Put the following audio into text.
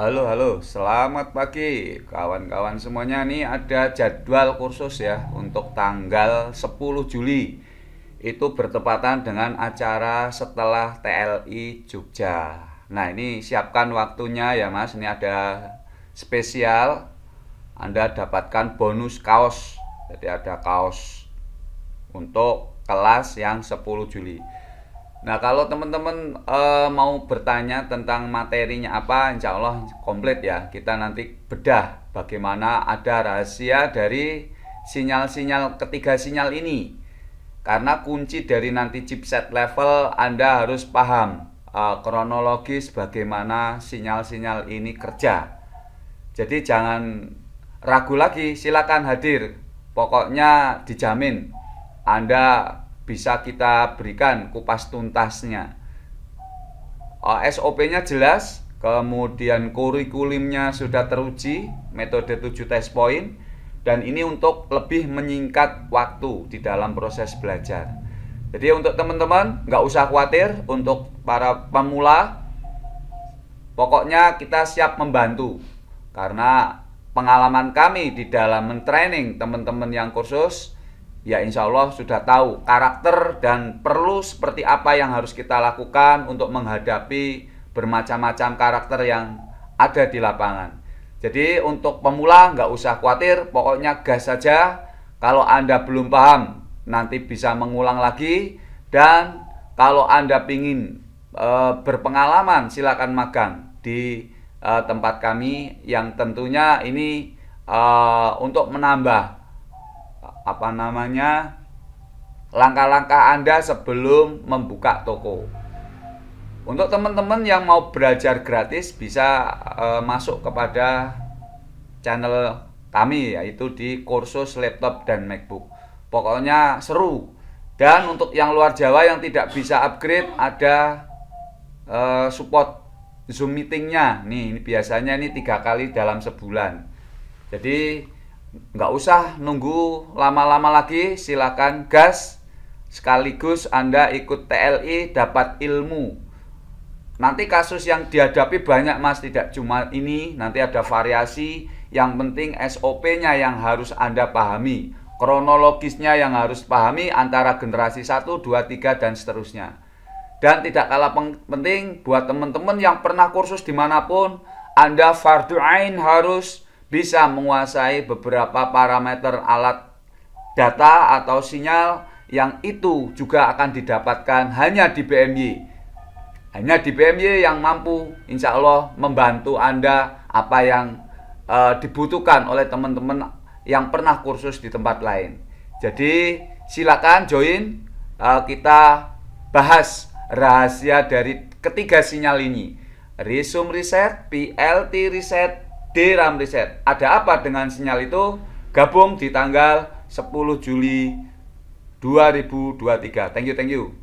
Halo, halo, selamat pagi kawan-kawan semuanya. Nih ada jadwal kursus ya untuk tanggal 10 Juli. Itu bertepatan dengan acara setelah TLI Jogja. Nah ini siapkan waktunya ya mas, ini ada spesial. Anda dapatkan bonus kaos. Jadi ada kaos untuk kelas yang 10 Juli. Nah kalau teman-teman uh, mau bertanya tentang materinya apa, insya Allah komplit ya. Kita nanti bedah bagaimana ada rahasia dari sinyal-sinyal ketiga sinyal ini. Karena kunci dari nanti chipset level Anda harus paham uh, kronologis bagaimana sinyal-sinyal ini kerja. Jadi jangan ragu lagi, silakan hadir. Pokoknya dijamin Anda bisa kita berikan kupas tuntasnya. SOP-nya jelas, kemudian kurikulumnya sudah teruji, metode 7 tes poin, dan ini untuk lebih menyingkat waktu di dalam proses belajar. Jadi untuk teman-teman nggak usah khawatir untuk para pemula, pokoknya kita siap membantu karena pengalaman kami di dalam mentraining teman-teman yang kursus ya insya Allah sudah tahu karakter dan perlu seperti apa yang harus kita lakukan untuk menghadapi bermacam-macam karakter yang ada di lapangan. Jadi untuk pemula nggak usah khawatir, pokoknya gas saja. Kalau Anda belum paham, nanti bisa mengulang lagi. Dan kalau Anda ingin e, eh, berpengalaman, silakan magang di e, tempat kami yang tentunya ini e, untuk menambah apa namanya langkah-langkah Anda sebelum membuka toko. Untuk teman-teman yang mau belajar gratis bisa e, masuk kepada channel kami yaitu di kursus laptop dan MacBook. Pokoknya seru. Dan untuk yang luar Jawa yang tidak bisa upgrade ada e, support Zoom meetingnya. Nih biasanya ini tiga kali dalam sebulan. Jadi nggak usah nunggu lama-lama lagi, silakan gas sekaligus Anda ikut TLI dapat ilmu. Nanti kasus yang dihadapi banyak Mas, tidak cuma ini, nanti ada variasi, yang penting SOP-nya yang harus Anda pahami, kronologisnya yang harus pahami antara generasi 1, 2, 3 dan seterusnya. Dan tidak kalah penting buat teman-teman yang pernah kursus dimanapun, Anda fardu'ain harus bisa menguasai beberapa parameter alat data atau sinyal yang itu juga akan didapatkan hanya di BMY. Hanya di BMY yang mampu insya Allah membantu Anda apa yang e, dibutuhkan oleh teman-teman yang pernah kursus di tempat lain. Jadi silakan join e, kita bahas rahasia dari ketiga sinyal ini. Resume Reset, PLT Reset, D. riset Ada apa dengan sinyal itu? Gabung di tanggal 10 Juli 2023. Thank you, thank you.